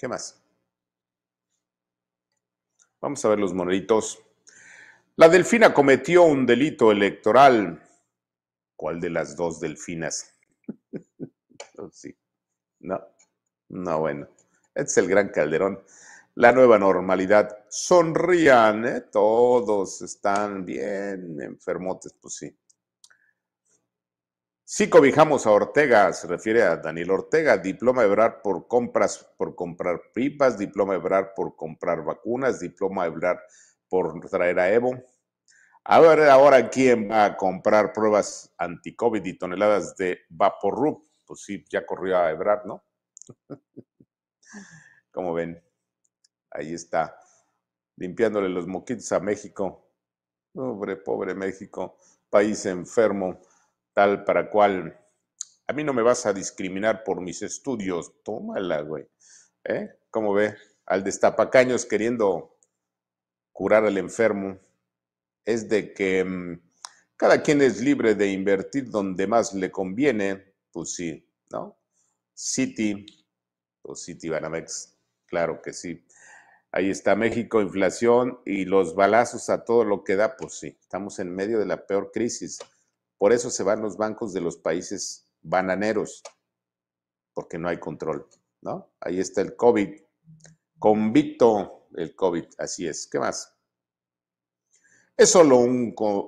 ¿Qué más? Vamos a ver los moneditos. La delfina cometió un delito electoral. ¿Cuál de las dos delfinas? Oh, sí. No, no, bueno. Este es el gran calderón. La nueva normalidad. Sonrían, ¿eh? todos están bien enfermotes, pues sí. Si cobijamos a Ortega, se refiere a Daniel Ortega, diploma Ebrar por compras, por comprar pipas, diploma Ebrar por comprar vacunas, diploma Ebrar por traer a Evo. A ver ahora quién va a comprar pruebas anti-COVID y toneladas de Vaporrup. Pues sí, ya corrió a Ebrar, ¿no? Como ven, ahí está, limpiándole los moquitos a México. Pobre, pobre México, país enfermo tal para cual. A mí no me vas a discriminar por mis estudios. Tómala, güey. ¿Eh? ¿Cómo ve? Al destapacaños queriendo curar al enfermo. Es de que mm, cada quien es libre de invertir donde más le conviene. Pues sí, ¿no? City o pues City Banamex. Claro que sí. Ahí está México, inflación y los balazos a todo lo que da. Pues sí, estamos en medio de la peor crisis. Por eso se van los bancos de los países bananeros, porque no hay control, ¿no? Ahí está el COVID. Convicto el COVID, así es. ¿Qué más? Es solo un, COVID.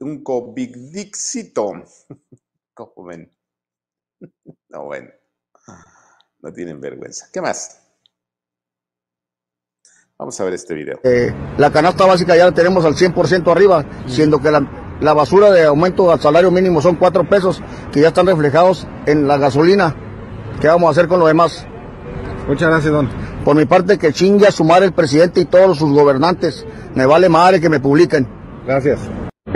un, covid un ven? No, bueno. No tienen vergüenza. ¿Qué más? Vamos a ver este video. Eh, la canasta básica ya la tenemos al 100% arriba, siendo que la la basura de aumento al salario mínimo son cuatro pesos que ya están reflejados en la gasolina. ¿Qué vamos a hacer con lo demás? Muchas gracias, don. Por mi parte, que chingue a sumar el presidente y todos sus gobernantes. Me vale madre que me publiquen. Gracias.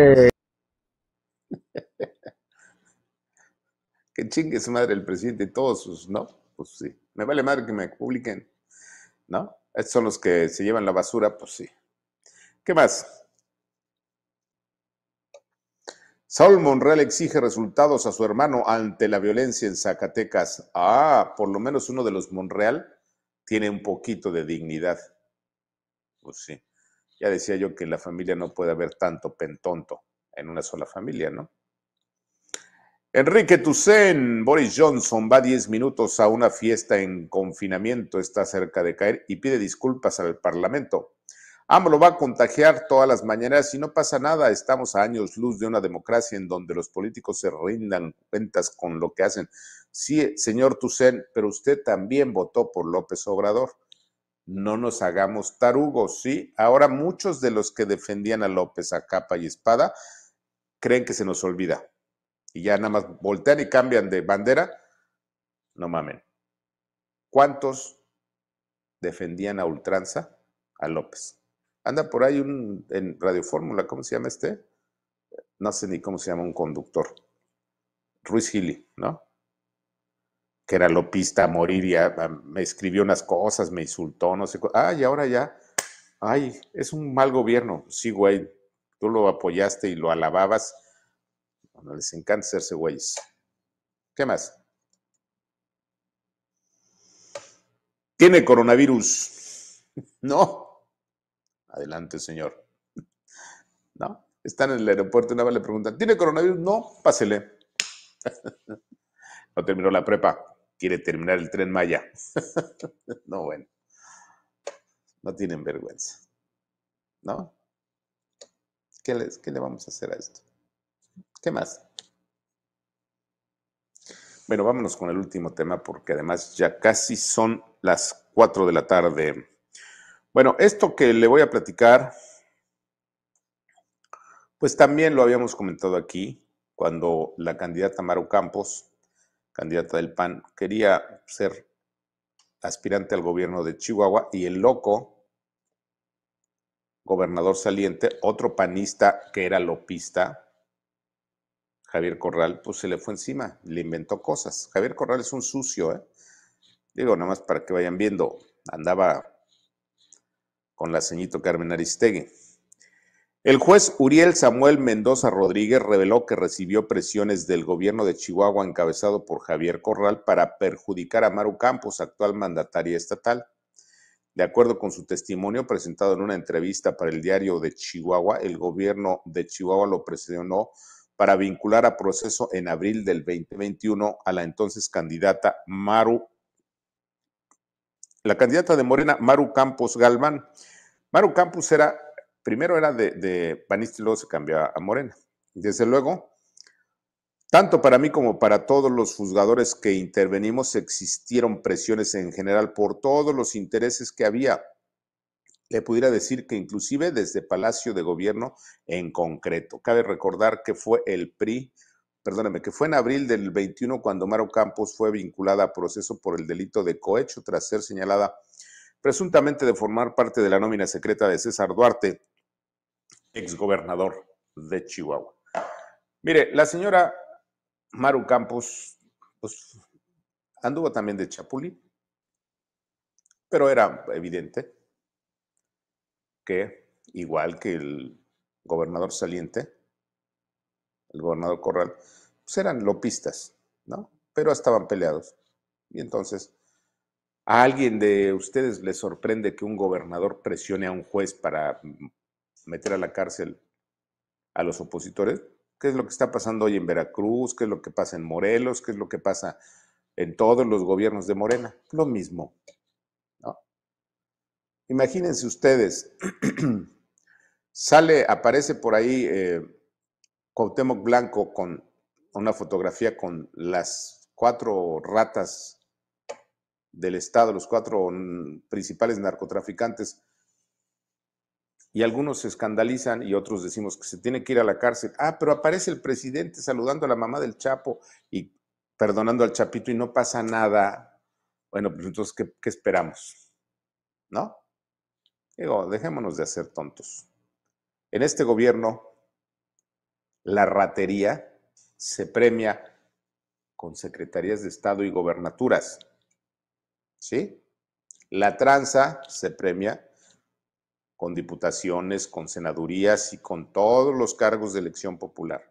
que chingue su madre el presidente y todos sus, ¿no? Pues sí. Me vale madre que me publiquen, ¿no? Estos son los que se llevan la basura, pues sí. ¿Qué más? Saúl Monreal exige resultados a su hermano ante la violencia en Zacatecas. Ah, por lo menos uno de los Monreal tiene un poquito de dignidad. Pues sí, ya decía yo que en la familia no puede haber tanto pentonto en una sola familia, ¿no? Enrique Tucen, Boris Johnson va 10 minutos a una fiesta en confinamiento, está cerca de caer y pide disculpas al Parlamento. Ah, lo va a contagiar todas las mañanas y no pasa nada. Estamos a años luz de una democracia en donde los políticos se rindan cuentas con lo que hacen. Sí, señor Tucen, pero usted también votó por López Obrador. No nos hagamos tarugos, ¿sí? Ahora muchos de los que defendían a López a capa y espada creen que se nos olvida. Y ya nada más voltean y cambian de bandera. No mamen. ¿Cuántos defendían a ultranza a López? Anda por ahí un, en Radio Fórmula, ¿cómo se llama este? No sé ni cómo se llama un conductor. Ruiz Gili, ¿no? Que era lopista a morir y ah, me escribió unas cosas, me insultó, no sé. Ah, y ahora ya. Ay, es un mal gobierno. Sí, güey. Tú lo apoyaste y lo alababas. Bueno, les encanta hacerse güeyes. ¿Qué más? Tiene coronavirus. No, Adelante, señor. ¿No? Están en el aeropuerto, nada vez le preguntan, ¿tiene coronavirus? No, pásele. No terminó la prepa, quiere terminar el tren Maya. No, bueno. No tienen vergüenza. ¿No? ¿Qué, les, ¿Qué le vamos a hacer a esto? ¿Qué más? Bueno, vámonos con el último tema porque además ya casi son las 4 de la tarde. Bueno, esto que le voy a platicar, pues también lo habíamos comentado aquí, cuando la candidata Maru Campos, candidata del PAN, quería ser aspirante al gobierno de Chihuahua y el loco, gobernador saliente, otro panista que era lopista, Javier Corral, pues se le fue encima, le inventó cosas. Javier Corral es un sucio, ¿eh? Digo, nada más para que vayan viendo, andaba con la ceñito Carmen Aristegui. El juez Uriel Samuel Mendoza Rodríguez reveló que recibió presiones del gobierno de Chihuahua encabezado por Javier Corral para perjudicar a Maru Campos, actual mandataria estatal. De acuerdo con su testimonio presentado en una entrevista para el diario de Chihuahua, el gobierno de Chihuahua lo presionó para vincular a proceso en abril del 2021 a la entonces candidata Maru la candidata de Morena, Maru Campos Galván. Maru Campos era, primero era de, de y luego se cambió a Morena. Desde luego, tanto para mí como para todos los juzgadores que intervenimos, existieron presiones en general por todos los intereses que había. Le pudiera decir que inclusive desde Palacio de Gobierno en concreto. Cabe recordar que fue el PRI Perdóneme, que fue en abril del 21 cuando Maru Campos fue vinculada a proceso por el delito de cohecho tras ser señalada presuntamente de formar parte de la nómina secreta de César Duarte, exgobernador de Chihuahua. Mire, la señora Maru Campos pues, anduvo también de Chapulí, pero era evidente que, igual que el gobernador saliente, el gobernador Corral, pues eran lopistas, ¿no? Pero estaban peleados. Y entonces, ¿a alguien de ustedes les sorprende que un gobernador presione a un juez para meter a la cárcel a los opositores? ¿Qué es lo que está pasando hoy en Veracruz? ¿Qué es lo que pasa en Morelos? ¿Qué es lo que pasa en todos los gobiernos de Morena? Lo mismo. ¿no? Imagínense ustedes, sale, aparece por ahí eh, Cuauhtémoc Blanco con una fotografía con las cuatro ratas del Estado, los cuatro principales narcotraficantes, y algunos se escandalizan y otros decimos que se tiene que ir a la cárcel. Ah, pero aparece el presidente saludando a la mamá del Chapo y perdonando al Chapito y no pasa nada. Bueno, pues entonces, ¿qué, qué esperamos? ¿No? Digo, dejémonos de hacer tontos. En este gobierno la ratería se premia con secretarías de Estado y gobernaturas. ¿Sí? La tranza se premia con diputaciones, con senadurías y con todos los cargos de elección popular.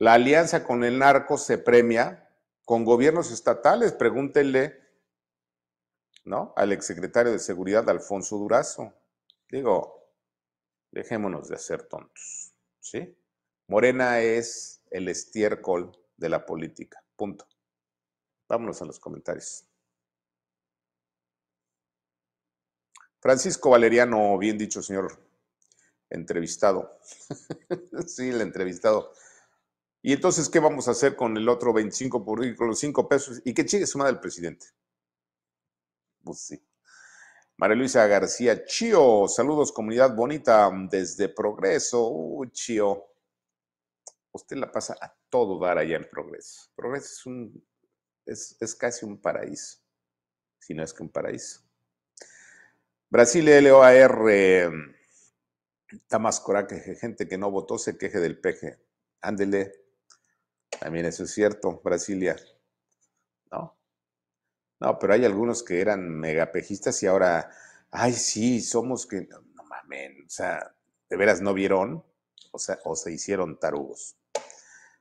La alianza con el narco se premia con gobiernos estatales. Pregúntenle, ¿no? Al exsecretario de Seguridad, Alfonso Durazo. Digo, dejémonos de hacer tontos. ¿sí? Morena es el estiércol de la política. Punto. Vámonos a los comentarios. Francisco Valeriano, bien dicho, señor entrevistado. sí, el entrevistado. Y entonces, ¿qué vamos a hacer con el otro 25 por con los 5 pesos? ¿Y qué chingue suma del presidente? Pues sí. María Luisa García Chio, saludos comunidad bonita desde Progreso. Uh, Chio, usted la pasa a todo dar allá en Progreso. Progreso es, un, es, casi un paraíso, si no es que un paraíso. Brasil LOAR, Tamás coraje, gente que no votó se queje del peje. Ándele, también eso es cierto, Brasilia. ¿No? No, pero hay algunos que eran megapejistas y ahora, ay, sí, somos que. No, mames, o sea, de veras no vieron, o sea, o se hicieron tarugos.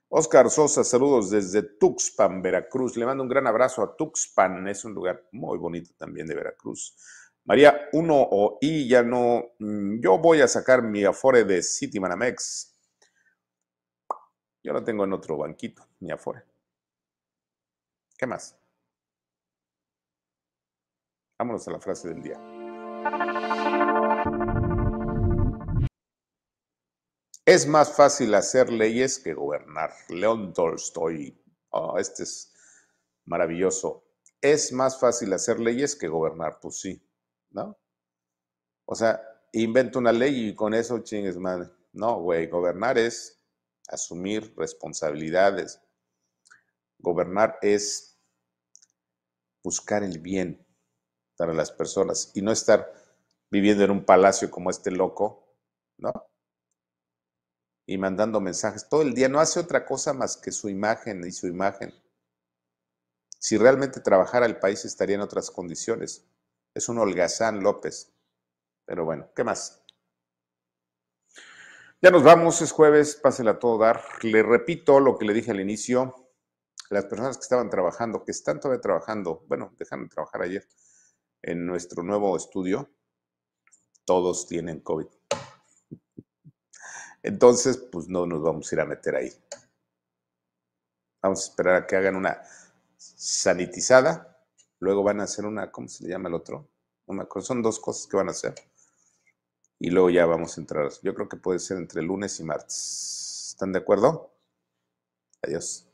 Oscar Sosa, saludos desde Tuxpan, Veracruz. Le mando un gran abrazo a Tuxpan, es un lugar muy bonito también de Veracruz. María uno o I ya no. Mm, yo voy a sacar mi Afore de City Manamex. Yo lo tengo en otro banquito, mi Afore. ¿Qué más? Vámonos a la frase del día. Es más fácil hacer leyes que gobernar. León Tolstoy. Oh, este es maravilloso. Es más fácil hacer leyes que gobernar, pues sí, ¿no? O sea, invento una ley y con eso chingues madre. No, güey, gobernar es asumir responsabilidades. Gobernar es buscar el bien, a las personas y no estar viviendo en un palacio como este loco, ¿no? Y mandando mensajes todo el día, no hace otra cosa más que su imagen y su imagen. Si realmente trabajara el país estaría en otras condiciones. Es un holgazán López. Pero bueno, ¿qué más? Ya nos vamos, es jueves, pásela todo dar. Le repito lo que le dije al inicio. Las personas que estaban trabajando, que están todavía trabajando, bueno, dejaron de trabajar ayer, en nuestro nuevo estudio, todos tienen COVID. Entonces, pues no nos vamos a ir a meter ahí. Vamos a esperar a que hagan una sanitizada. Luego van a hacer una, ¿cómo se le llama el otro? Una, son dos cosas que van a hacer. Y luego ya vamos a entrar. Yo creo que puede ser entre lunes y martes. ¿Están de acuerdo? Adiós.